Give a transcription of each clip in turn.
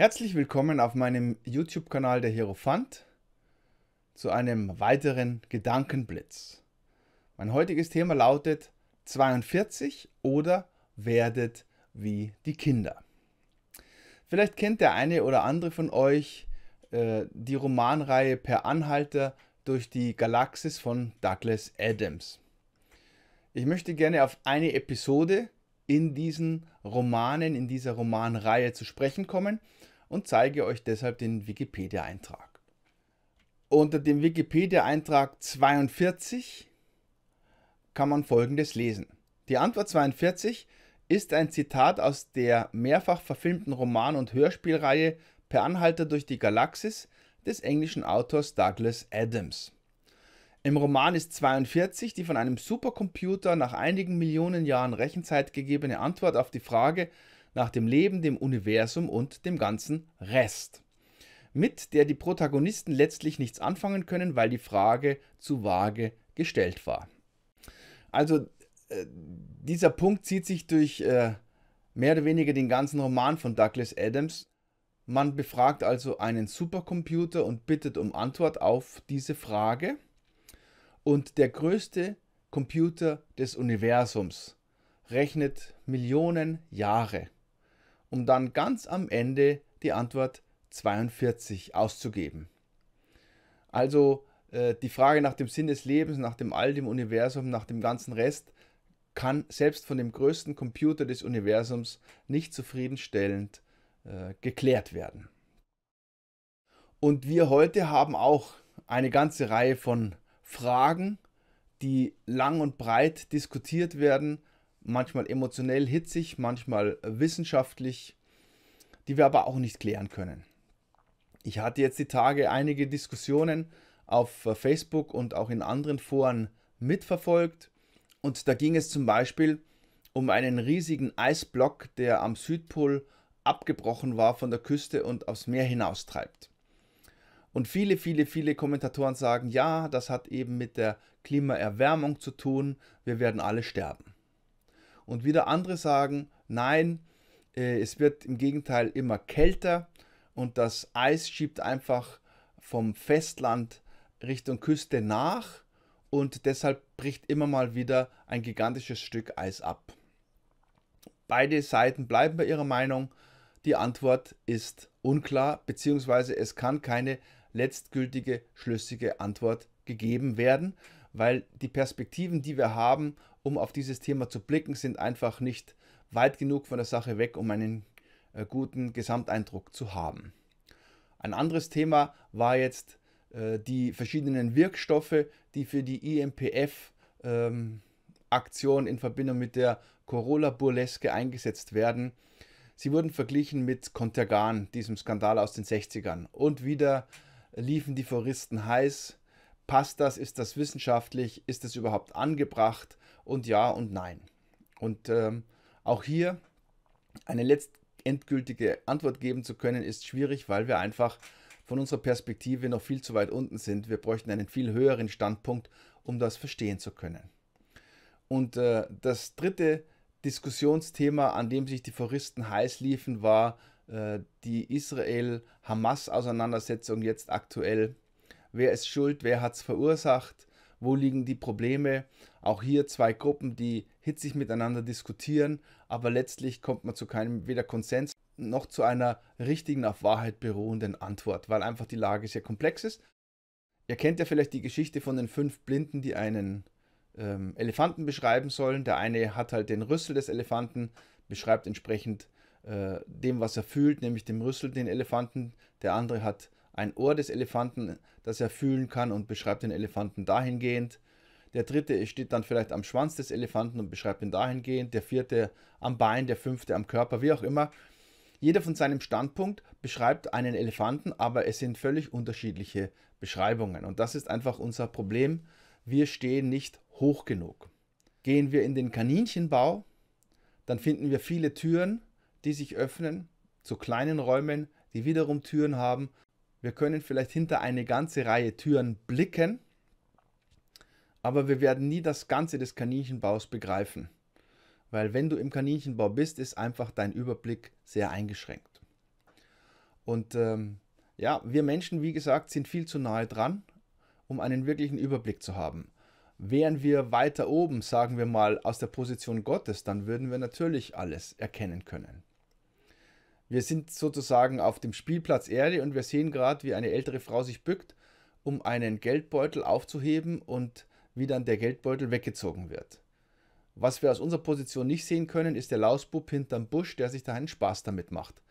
Herzlich willkommen auf meinem YouTube-Kanal der Hierophant zu einem weiteren Gedankenblitz. Mein heutiges Thema lautet 42 oder werdet wie die Kinder. Vielleicht kennt der eine oder andere von euch äh, die Romanreihe Per Anhalter durch die Galaxis von Douglas Adams. Ich möchte gerne auf eine Episode in diesen Romanen, in dieser Romanreihe zu sprechen kommen und zeige euch deshalb den Wikipedia-Eintrag. Unter dem Wikipedia-Eintrag 42 kann man Folgendes lesen. Die Antwort 42 ist ein Zitat aus der mehrfach verfilmten Roman- und Hörspielreihe Per Anhalter durch die Galaxis des englischen Autors Douglas Adams. Im Roman ist 42 die von einem Supercomputer nach einigen Millionen Jahren Rechenzeit gegebene Antwort auf die Frage, nach dem Leben, dem Universum und dem ganzen Rest, mit der die Protagonisten letztlich nichts anfangen können, weil die Frage zu vage gestellt war. Also äh, dieser Punkt zieht sich durch äh, mehr oder weniger den ganzen Roman von Douglas Adams. Man befragt also einen Supercomputer und bittet um Antwort auf diese Frage. Und der größte Computer des Universums rechnet Millionen Jahre um dann ganz am Ende die Antwort 42 auszugeben. Also äh, die Frage nach dem Sinn des Lebens, nach dem All, dem Universum, nach dem ganzen Rest kann selbst von dem größten Computer des Universums nicht zufriedenstellend äh, geklärt werden. Und wir heute haben auch eine ganze Reihe von Fragen, die lang und breit diskutiert werden manchmal emotionell hitzig, manchmal wissenschaftlich, die wir aber auch nicht klären können. Ich hatte jetzt die Tage einige Diskussionen auf äh, Facebook und auch in anderen Foren mitverfolgt und da ging es zum Beispiel um einen riesigen Eisblock, der am Südpol abgebrochen war von der Küste und aufs Meer hinaustreibt. Und viele, viele, viele Kommentatoren sagen, ja, das hat eben mit der Klimaerwärmung zu tun, wir werden alle sterben und wieder andere sagen, nein, äh, es wird im Gegenteil immer kälter und das Eis schiebt einfach vom Festland Richtung Küste nach und deshalb bricht immer mal wieder ein gigantisches Stück Eis ab. Beide Seiten bleiben bei ihrer Meinung. Die Antwort ist unklar, beziehungsweise es kann keine letztgültige, schlüssige Antwort gegeben werden weil die Perspektiven, die wir haben, um auf dieses Thema zu blicken, sind einfach nicht weit genug von der Sache weg, um einen äh, guten Gesamteindruck zu haben. Ein anderes Thema war jetzt äh, die verschiedenen Wirkstoffe, die für die IMPF ähm, Aktion in Verbindung mit der Corolla-Burleske eingesetzt werden. Sie wurden verglichen mit Contergan, diesem Skandal aus den 60ern. Und wieder liefen die Foristen heiß passt das, ist das wissenschaftlich, ist das überhaupt angebracht und ja und nein. Und ähm, auch hier eine letztendgültige Antwort geben zu können, ist schwierig, weil wir einfach von unserer Perspektive noch viel zu weit unten sind. Wir bräuchten einen viel höheren Standpunkt, um das verstehen zu können. Und äh, das dritte Diskussionsthema, an dem sich die Foristen heiß liefen, war äh, die Israel-Hamas-Auseinandersetzung jetzt aktuell wer ist schuld, wer hat es verursacht, wo liegen die Probleme. Auch hier zwei Gruppen, die hitzig miteinander diskutieren, aber letztlich kommt man zu keinem weder Konsens noch zu einer richtigen, auf Wahrheit beruhenden Antwort, weil einfach die Lage sehr komplex ist. Ihr kennt ja vielleicht die Geschichte von den fünf Blinden, die einen ähm, Elefanten beschreiben sollen. Der eine hat halt den Rüssel des Elefanten, beschreibt entsprechend äh, dem, was er fühlt, nämlich dem Rüssel den Elefanten. Der andere hat ein Ohr des Elefanten, das er fühlen kann und beschreibt den Elefanten dahingehend. Der dritte steht dann vielleicht am Schwanz des Elefanten und beschreibt ihn dahingehend. Der vierte am Bein, der fünfte am Körper, wie auch immer. Jeder von seinem Standpunkt beschreibt einen Elefanten, aber es sind völlig unterschiedliche Beschreibungen. Und das ist einfach unser Problem. Wir stehen nicht hoch genug. Gehen wir in den Kaninchenbau, dann finden wir viele Türen, die sich öffnen zu kleinen Räumen, die wiederum Türen haben wir können vielleicht hinter eine ganze Reihe Türen blicken, aber wir werden nie das Ganze des Kaninchenbaus begreifen, weil wenn du im Kaninchenbau bist, ist einfach dein Überblick sehr eingeschränkt. Und ähm, ja, wir Menschen, wie gesagt, sind viel zu nahe dran, um einen wirklichen Überblick zu haben. Wären wir weiter oben, sagen wir mal, aus der Position Gottes, dann würden wir natürlich alles erkennen können. Wir sind sozusagen auf dem Spielplatz Erde und wir sehen gerade, wie eine ältere Frau sich bückt, um einen Geldbeutel aufzuheben und wie dann der Geldbeutel weggezogen wird. Was wir aus unserer Position nicht sehen können, ist der Lausbub hinterm Busch, der sich da einen Spaß damit macht.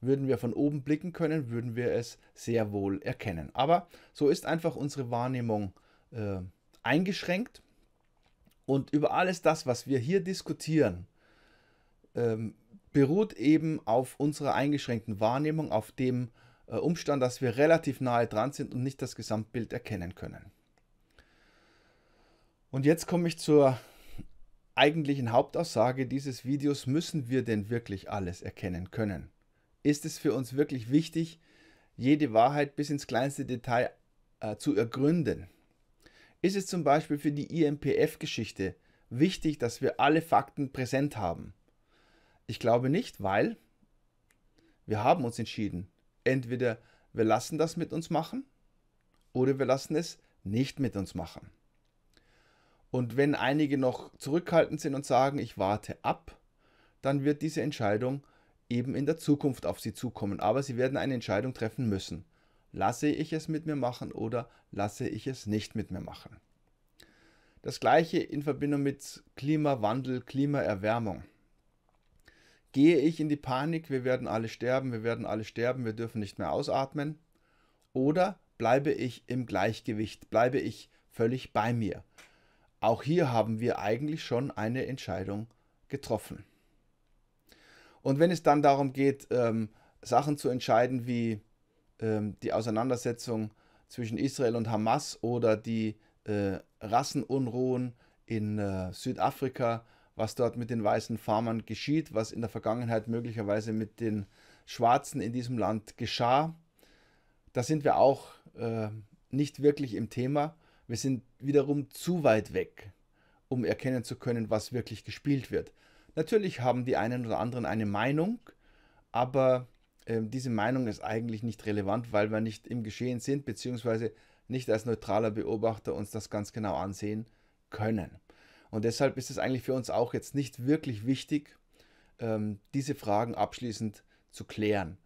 Würden wir von oben blicken können, würden wir es sehr wohl erkennen. Aber so ist einfach unsere Wahrnehmung äh, eingeschränkt. Und über alles das, was wir hier diskutieren, ähm, beruht eben auf unserer eingeschränkten Wahrnehmung, auf dem äh, Umstand, dass wir relativ nahe dran sind und nicht das Gesamtbild erkennen können. Und jetzt komme ich zur eigentlichen Hauptaussage dieses Videos. Müssen wir denn wirklich alles erkennen können? Ist es für uns wirklich wichtig, jede Wahrheit bis ins kleinste Detail äh, zu ergründen? Ist es zum Beispiel für die IMPF-Geschichte wichtig, dass wir alle Fakten präsent haben? Ich glaube nicht, weil wir haben uns entschieden. Entweder wir lassen das mit uns machen oder wir lassen es nicht mit uns machen. Und wenn einige noch zurückhaltend sind und sagen, ich warte ab, dann wird diese Entscheidung eben in der Zukunft auf sie zukommen. Aber sie werden eine Entscheidung treffen müssen. Lasse ich es mit mir machen oder lasse ich es nicht mit mir machen? Das gleiche in Verbindung mit Klimawandel, Klimaerwärmung gehe ich in die Panik, wir werden alle sterben, wir werden alle sterben, wir dürfen nicht mehr ausatmen? Oder bleibe ich im Gleichgewicht, bleibe ich völlig bei mir? Auch hier haben wir eigentlich schon eine Entscheidung getroffen. Und wenn es dann darum geht, ähm, Sachen zu entscheiden wie ähm, die Auseinandersetzung zwischen Israel und Hamas oder die äh, Rassenunruhen in äh, Südafrika was dort mit den weißen Farmern geschieht, was in der Vergangenheit möglicherweise mit den Schwarzen in diesem Land geschah. Da sind wir auch äh, nicht wirklich im Thema. Wir sind wiederum zu weit weg, um erkennen zu können, was wirklich gespielt wird. Natürlich haben die einen oder anderen eine Meinung, aber äh, diese Meinung ist eigentlich nicht relevant, weil wir nicht im Geschehen sind, beziehungsweise nicht als neutraler Beobachter uns das ganz genau ansehen können. Und deshalb ist es eigentlich für uns auch jetzt nicht wirklich wichtig, ähm, diese Fragen abschließend zu klären.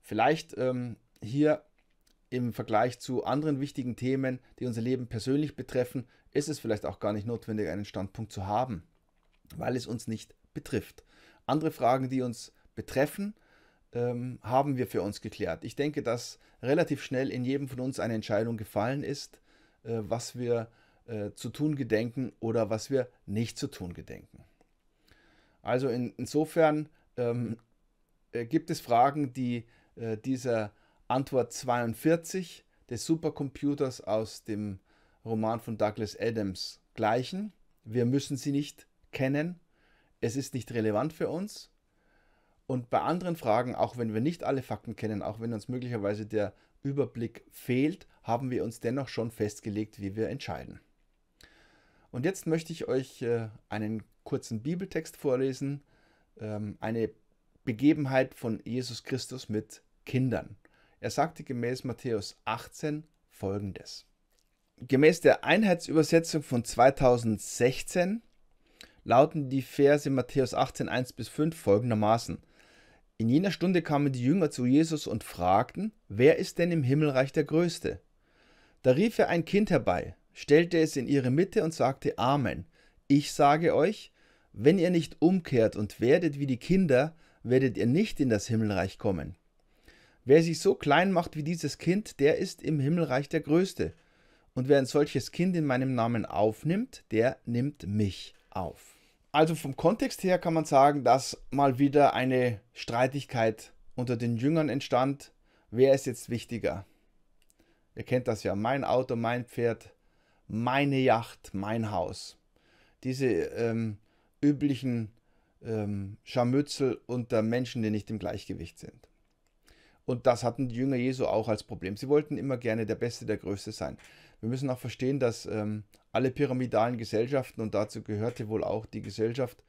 Vielleicht ähm, hier im Vergleich zu anderen wichtigen Themen, die unser Leben persönlich betreffen, ist es vielleicht auch gar nicht notwendig, einen Standpunkt zu haben, weil es uns nicht betrifft. Andere Fragen, die uns betreffen, ähm, haben wir für uns geklärt. Ich denke, dass relativ schnell in jedem von uns eine Entscheidung gefallen ist, äh, was wir äh, zu tun gedenken oder was wir nicht zu tun gedenken. Also in, insofern ähm, äh, gibt es Fragen, die äh, dieser Antwort 42 des Supercomputers aus dem Roman von Douglas Adams gleichen. Wir müssen sie nicht kennen. Es ist nicht relevant für uns. Und bei anderen Fragen, auch wenn wir nicht alle Fakten kennen, auch wenn uns möglicherweise der Überblick fehlt, haben wir uns dennoch schon festgelegt, wie wir entscheiden. Und jetzt möchte ich euch äh, einen kurzen Bibeltext vorlesen, ähm, eine Begebenheit von Jesus Christus mit Kindern. Er sagte gemäß Matthäus 18 folgendes. Gemäß der Einheitsübersetzung von 2016 lauten die Verse Matthäus 18, 1 bis 5 folgendermaßen. In jener Stunde kamen die Jünger zu Jesus und fragten, wer ist denn im Himmelreich der Größte? Da rief er ein Kind herbei, stellte es in ihre Mitte und sagte Amen. Ich sage euch, wenn ihr nicht umkehrt und werdet wie die Kinder, werdet ihr nicht in das Himmelreich kommen. Wer sich so klein macht wie dieses Kind, der ist im Himmelreich der Größte. Und wer ein solches Kind in meinem Namen aufnimmt, der nimmt mich auf. Also vom Kontext her kann man sagen, dass mal wieder eine Streitigkeit unter den Jüngern entstand. Wer ist jetzt wichtiger? Ihr kennt das ja, mein Auto, mein Pferd, meine Yacht, mein Haus. Diese ähm, üblichen ähm, Scharmützel unter Menschen, die nicht im Gleichgewicht sind. Und das hatten die Jünger Jesu auch als Problem. Sie wollten immer gerne der Beste, der Größte sein. Wir müssen auch verstehen, dass ähm, alle pyramidalen Gesellschaften, und dazu gehörte wohl auch die Gesellschaft,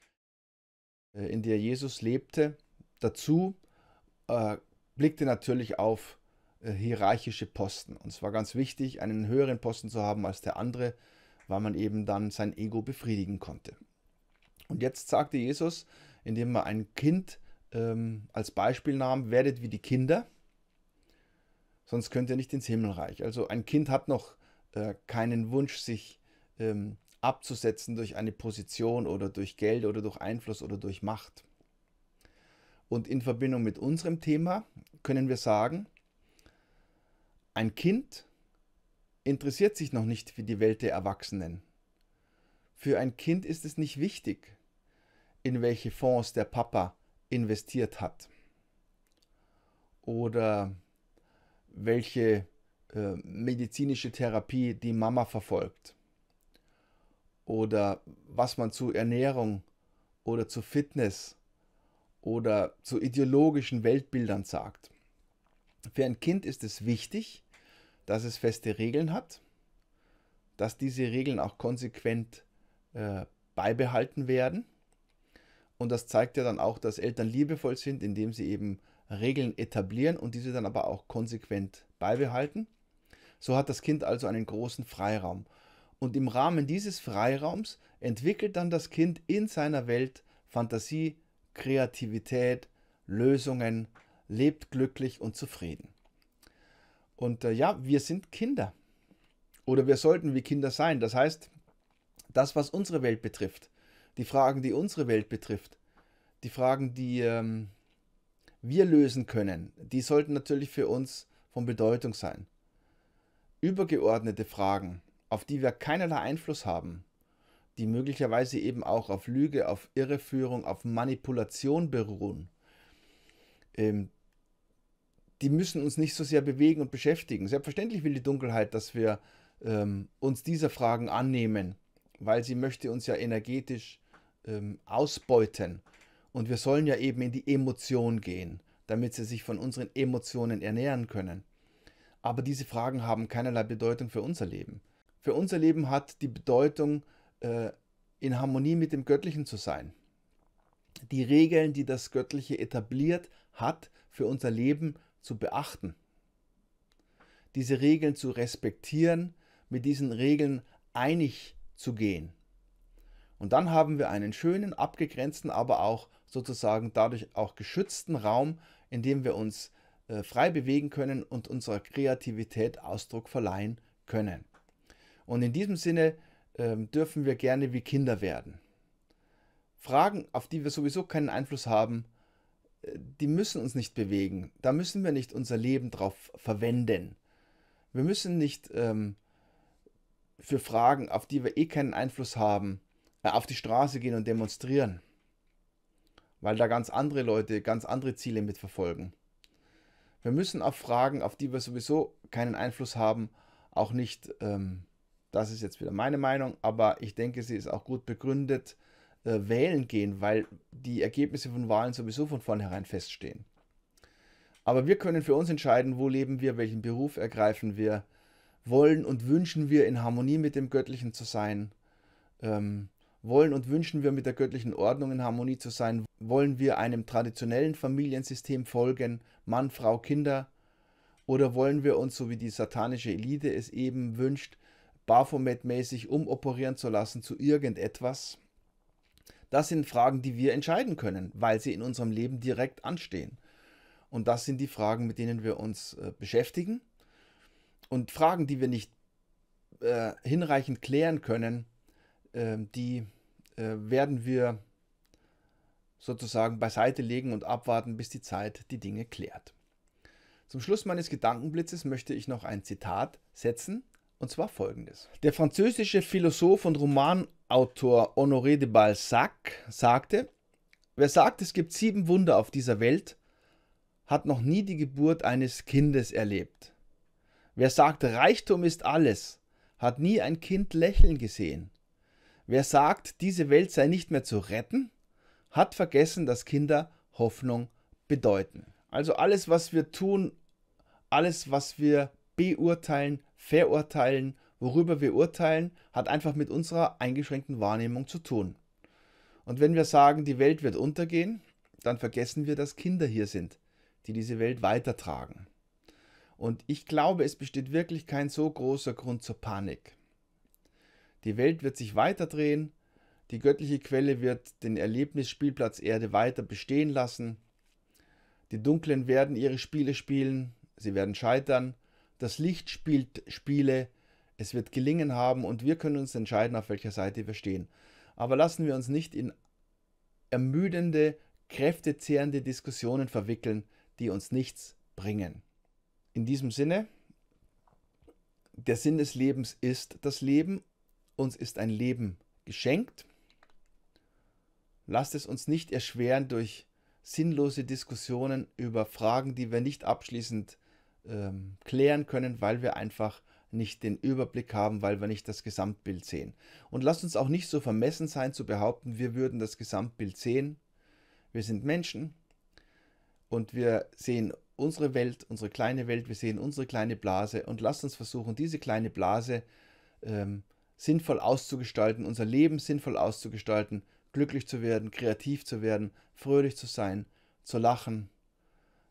äh, in der Jesus lebte, dazu, äh, blickte natürlich auf äh, hierarchische Posten. Und es war ganz wichtig, einen höheren Posten zu haben als der andere, weil man eben dann sein Ego befriedigen konnte. Und jetzt sagte Jesus, indem er ein Kind ähm, als Beispiel nahm, werdet wie die Kinder, sonst könnt ihr nicht ins Himmelreich. Also ein Kind hat noch äh, keinen Wunsch, sich ähm, abzusetzen durch eine Position oder durch Geld oder durch Einfluss oder durch Macht. Und in Verbindung mit unserem Thema können wir sagen, ein Kind interessiert sich noch nicht für die Welt der Erwachsenen. Für ein Kind ist es nicht wichtig, in welche Fonds der Papa investiert hat oder welche äh, medizinische Therapie die Mama verfolgt oder was man zu Ernährung oder zu Fitness oder zu ideologischen Weltbildern sagt. Für ein Kind ist es wichtig, dass es feste Regeln hat, dass diese Regeln auch konsequent äh, beibehalten werden. Und das zeigt ja dann auch, dass Eltern liebevoll sind, indem sie eben Regeln etablieren und diese dann aber auch konsequent beibehalten. So hat das Kind also einen großen Freiraum. Und im Rahmen dieses Freiraums entwickelt dann das Kind in seiner Welt Fantasie, Kreativität, Lösungen, lebt glücklich und zufrieden. Und äh, ja, wir sind Kinder. Oder wir sollten wie Kinder sein. Das heißt, das, was unsere Welt betrifft, die Fragen, die unsere Welt betrifft, die Fragen, die ähm, wir lösen können, die sollten natürlich für uns von Bedeutung sein. Übergeordnete Fragen, auf die wir keinerlei Einfluss haben, die möglicherweise eben auch auf Lüge, auf Irreführung, auf Manipulation beruhen, ähm, die müssen uns nicht so sehr bewegen und beschäftigen. Selbstverständlich will die Dunkelheit, dass wir ähm, uns dieser Fragen annehmen, weil sie möchte uns ja energetisch ähm, ausbeuten. Und wir sollen ja eben in die Emotion gehen, damit sie sich von unseren Emotionen ernähren können. Aber diese Fragen haben keinerlei Bedeutung für unser Leben. Für unser Leben hat die Bedeutung, äh, in Harmonie mit dem Göttlichen zu sein. Die Regeln, die das Göttliche etabliert hat für unser Leben, zu beachten, diese Regeln zu respektieren, mit diesen Regeln einig zu gehen. Und dann haben wir einen schönen, abgegrenzten, aber auch sozusagen dadurch auch geschützten Raum, in dem wir uns äh, frei bewegen können und unserer Kreativität Ausdruck verleihen können. Und in diesem Sinne äh, dürfen wir gerne wie Kinder werden. Fragen, auf die wir sowieso keinen Einfluss haben, die müssen uns nicht bewegen. Da müssen wir nicht unser Leben drauf verwenden. Wir müssen nicht ähm, für Fragen, auf die wir eh keinen Einfluss haben, äh, auf die Straße gehen und demonstrieren. Weil da ganz andere Leute ganz andere Ziele mitverfolgen. Wir müssen auf Fragen, auf die wir sowieso keinen Einfluss haben, auch nicht, ähm, das ist jetzt wieder meine Meinung, aber ich denke, sie ist auch gut begründet, äh, wählen gehen, weil die Ergebnisse von Wahlen sowieso von vornherein feststehen. Aber wir können für uns entscheiden, wo leben wir, welchen Beruf ergreifen wir, wollen und wünschen wir in Harmonie mit dem Göttlichen zu sein, ähm, wollen und wünschen wir mit der göttlichen Ordnung in Harmonie zu sein, wollen wir einem traditionellen Familiensystem folgen, Mann, Frau, Kinder, oder wollen wir uns, so wie die satanische Elite es eben wünscht, Baphomet-mäßig umoperieren zu lassen zu irgendetwas? Das sind Fragen, die wir entscheiden können, weil sie in unserem Leben direkt anstehen. Und das sind die Fragen, mit denen wir uns äh, beschäftigen. Und Fragen, die wir nicht äh, hinreichend klären können, ähm, äh, die werden wir sozusagen beiseite legen und abwarten, bis die Zeit die Dinge klärt. Zum Schluss meines Gedankenblitzes möchte ich noch ein Zitat setzen, und zwar folgendes. Der französische Philosoph und Romanautor Honoré de Balzac sagte, wer sagt, es gibt sieben Wunder auf dieser Welt, hat noch nie die Geburt eines Kindes erlebt. Wer sagt, Reichtum ist alles, hat nie ein Kind lächeln gesehen. Wer sagt, diese Welt sei nicht mehr zu retten, hat vergessen, dass Kinder Hoffnung bedeuten. Also alles, was wir tun, alles, was wir beurteilen, verurteilen, worüber wir urteilen, hat einfach mit unserer eingeschränkten Wahrnehmung zu tun. Und wenn wir sagen, die Welt wird untergehen, dann vergessen wir, dass Kinder hier sind, die diese Welt weitertragen. Und ich glaube, es besteht wirklich kein so großer Grund zur Panik. Die Welt wird sich weiterdrehen, die göttliche Quelle wird den Erlebnisspielplatz Erde weiter bestehen lassen, die Dunklen werden ihre Spiele spielen, sie werden scheitern, das Licht spielt Spiele, es wird gelingen haben und wir können uns entscheiden, auf welcher Seite wir stehen. Aber lassen wir uns nicht in ermüdende, kräftezehrende Diskussionen verwickeln, die uns nichts bringen. In diesem Sinne, der Sinn des Lebens ist das Leben. Uns ist ein Leben geschenkt. Lasst es uns nicht erschweren durch sinnlose Diskussionen über Fragen, die wir nicht abschließend beantworten ähm, klären können, weil wir einfach nicht den Überblick haben, weil wir nicht das Gesamtbild sehen. Und lasst uns auch nicht so vermessen sein zu behaupten, wir würden das Gesamtbild sehen. Wir sind Menschen und wir sehen unsere Welt, unsere kleine Welt, wir sehen unsere kleine Blase und lasst uns versuchen, diese kleine Blase ähm, sinnvoll auszugestalten, unser Leben sinnvoll auszugestalten, glücklich zu werden, kreativ zu werden, fröhlich zu sein, zu lachen,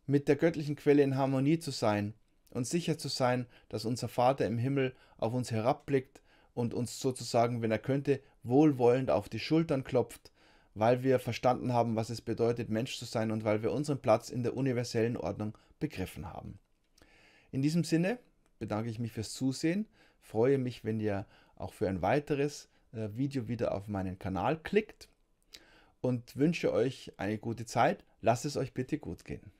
mit der göttlichen Quelle in Harmonie zu sein und sicher zu sein, dass unser Vater im Himmel auf uns herabblickt und uns sozusagen, wenn er könnte, wohlwollend auf die Schultern klopft, weil wir verstanden haben, was es bedeutet, Mensch zu sein und weil wir unseren Platz in der universellen Ordnung begriffen haben. In diesem Sinne bedanke ich mich fürs Zusehen, freue mich, wenn ihr auch für ein weiteres äh, Video wieder auf meinen Kanal klickt und wünsche euch eine gute Zeit. Lasst es euch bitte gut gehen.